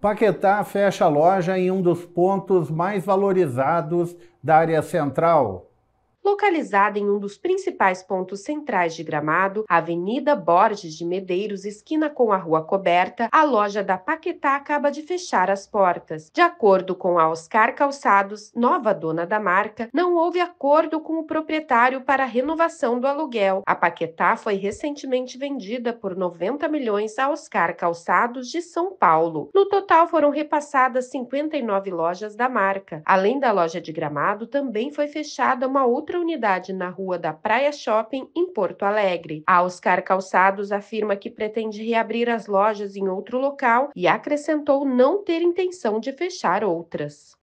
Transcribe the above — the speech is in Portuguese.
Paquetá fecha a loja em um dos pontos mais valorizados da área central, localizada em um dos principais pontos centrais de Gramado, Avenida Borges de Medeiros, esquina com a Rua Coberta, a loja da Paquetá acaba de fechar as portas. De acordo com a Oscar Calçados, nova dona da marca, não houve acordo com o proprietário para a renovação do aluguel. A Paquetá foi recentemente vendida por 90 milhões a Oscar Calçados de São Paulo. No total foram repassadas 59 lojas da marca. Além da loja de Gramado, também foi fechada uma outra outra unidade na Rua da Praia Shopping, em Porto Alegre. A Oscar Calçados afirma que pretende reabrir as lojas em outro local e acrescentou não ter intenção de fechar outras.